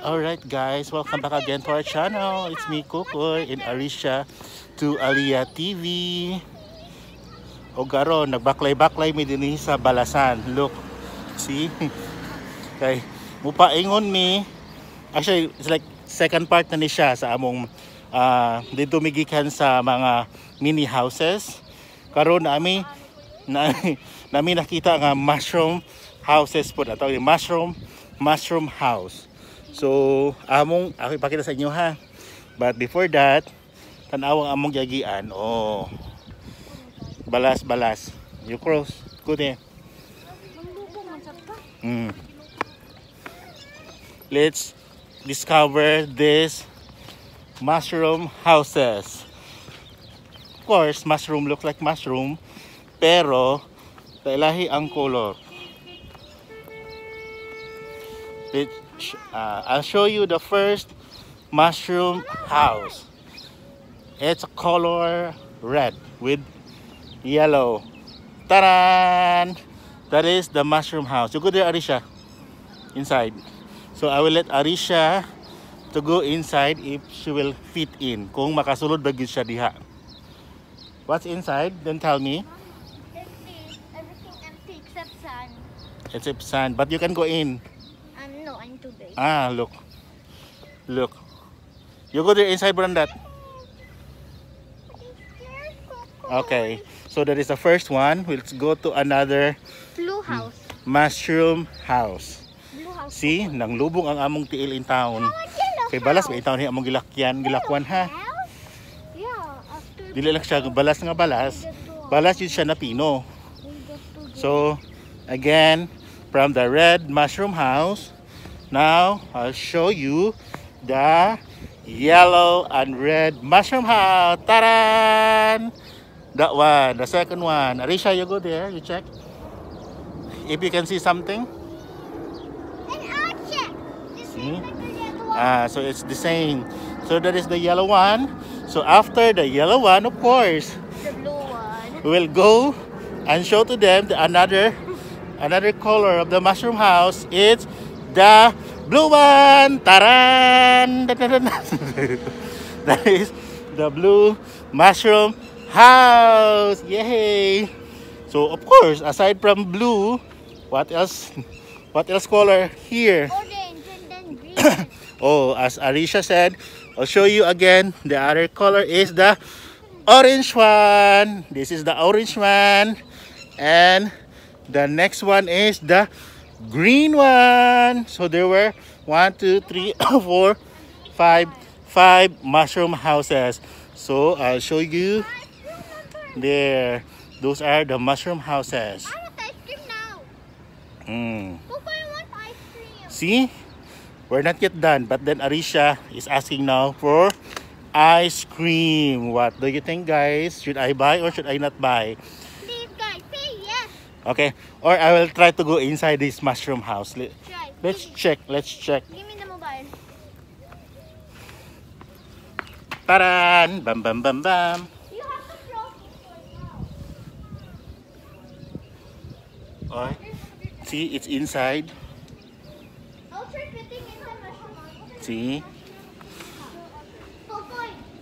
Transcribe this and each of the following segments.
Alright guys, welcome back again to our channel. It's me, Kukoy, and Alicia to Aliyah TV. O garo, nagbaklay-baklay mi din sa balasan. Look, see? Kay, mupaingon mi. Actually, it's like second part na ni siya sa among uh, dito migikan sa mga mini houses. Karon ami na, nami nakita nga mushroom houses po na tawag mushroom mushroom house So, among ako ipakita sa inyo ha. But before that, tanawang among gagian. Oh. Balas, balas. You cross. Good eh. Mm. Let's discover this mushroom houses. Of course, mushroom look like mushroom, pero talahi ang color. uh, I'll show you the first mushroom house. It's color red with yellow. Taran! That is the mushroom house. You go there, Arisha. Inside. So I will let Arisha to go inside if she will fit in. Kung makasulod ba siya diha. What's inside? Then tell me. Empty. Everything empty except sand. Except sand. But you can go in. Ah, look. Look. You go there inside, Brandat. Okay. So that is the first one. We'll go to another blue house. Mushroom house. See, nang lubong ang among tiil in town. Kay balas ba in town ni among gilakyan, gilakwan ha. Yeah, Dili lang siya balas nga balas. Balas yun siya na pino. So, again, from the red mushroom house, Now I'll show you the yellow and red mushroom house. Ta-da! That one, the second one. Arisha, you go there, you check. If you can see something. Then I'll check. The same hmm? the yellow one. Ah, so it's the same. So that is the yellow one. So after the yellow one, of course, the blue one. We'll go and show to them the another another color of the mushroom house. It's the blue one. Taran! that is the blue mushroom house. Yay! So of course, aside from blue, what else? What else color here? Orange and green. oh, as Alicia said, I'll show you again. The other color is the orange one. This is the orange one. And the next one is the green one. So there were one, two, three, four, five, five mushroom houses. So I'll show you there. Those are the mushroom houses. I want ice cream now. Mm. See? We're not yet done. But then Arisha is asking now for ice cream. What do you think guys? Should I buy or should I not buy? Okay, or I will try to go inside this mushroom house. Let, try. Let's check. Let's check. Give me the mobile. Taran! Bam bam bam bam. You have to cross See, it's inside. I'll try fitting mushroom house. See?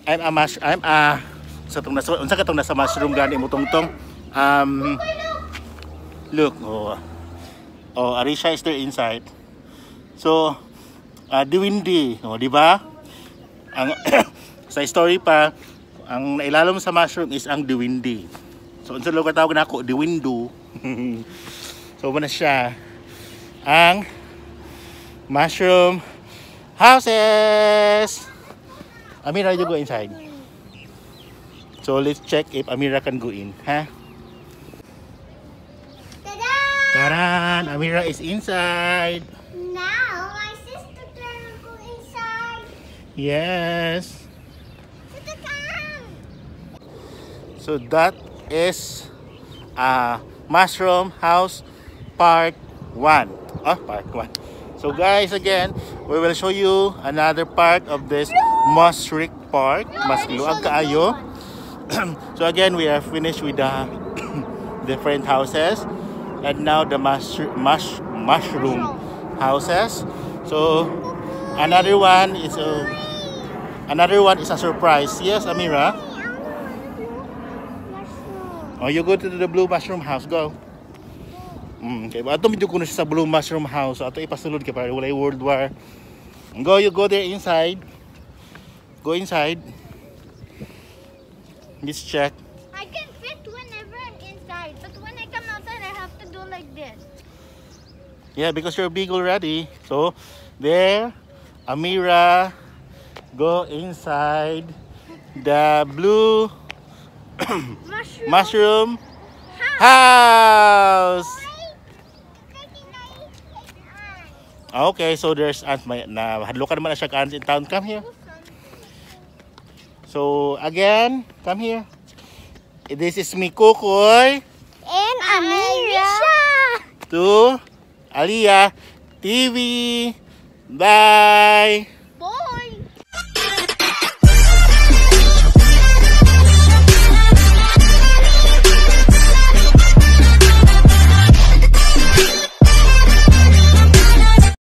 I'm a mush I'm a sa tong nasa unsa ka tong nasa mushroom gani mo tungtong um Popoy, no. Look, oh, oh Arisha is there inside. So, uh, ah, the windy oh, di ba? Ang, sa story pa, ang nailalom sa mushroom is ang the windy So, unsa lang tawag na ako, Diwindo. so, muna siya. Ang mushroom houses. Amira, you go inside. So, let's check if Amira can go in. Ha? Huh? Taran, Amira is inside. Now my sister can go inside. Yes. So that is uh, Mushroom House Part 1. Oh, Part 1. So guys, again, we will show you another part of this no! Musrik Park. No, Mas luag so again, we are finished with the different houses and now the mush, mush, mushroom houses. So another one is a another one is a surprise. Yes, Amira. Oh, you go to the blue mushroom house. Go. Mm, okay, ato medyo kuno sa blue mushroom house. Ato ipasulod kay para walay World War. Go, you go there inside. Go inside. Let's check. like this. Yeah, because you're big already. So, there, Amira, go inside the blue mushroom, mushroom house. Okay, so there's Aunt May, na, hadlo ka naman na siya ka in town. Come here. So, again, come here. This is me, Kukoy. And Ami to Aliyah TV. Bye!